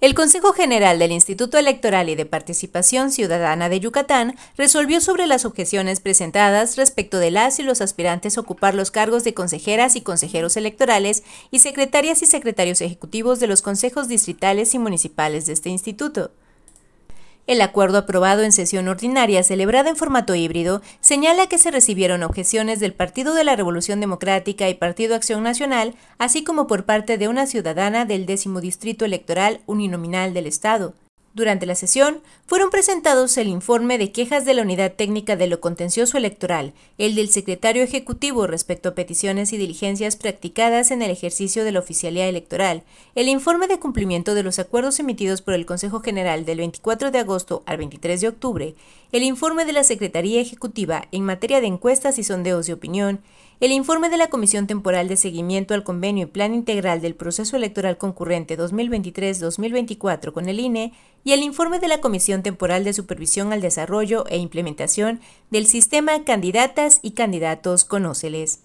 El Consejo General del Instituto Electoral y de Participación Ciudadana de Yucatán resolvió sobre las objeciones presentadas respecto de las y los aspirantes a ocupar los cargos de consejeras y consejeros electorales y secretarias y secretarios ejecutivos de los consejos distritales y municipales de este instituto. El acuerdo aprobado en sesión ordinaria celebrada en formato híbrido señala que se recibieron objeciones del Partido de la Revolución Democrática y Partido Acción Nacional, así como por parte de una ciudadana del décimo distrito electoral uninominal del Estado. Durante la sesión fueron presentados el informe de quejas de la Unidad Técnica de lo Contencioso Electoral, el del secretario ejecutivo respecto a peticiones y diligencias practicadas en el ejercicio de la oficialía electoral, el informe de cumplimiento de los acuerdos emitidos por el Consejo General del 24 de agosto al 23 de octubre, el informe de la Secretaría Ejecutiva en materia de encuestas y sondeos de opinión, el informe de la Comisión Temporal de Seguimiento al Convenio y Plan Integral del Proceso Electoral Concurrente 2023-2024 con el INE y el informe de la Comisión Temporal de Supervisión al Desarrollo e Implementación del Sistema Candidatas y Candidatos Conóceles.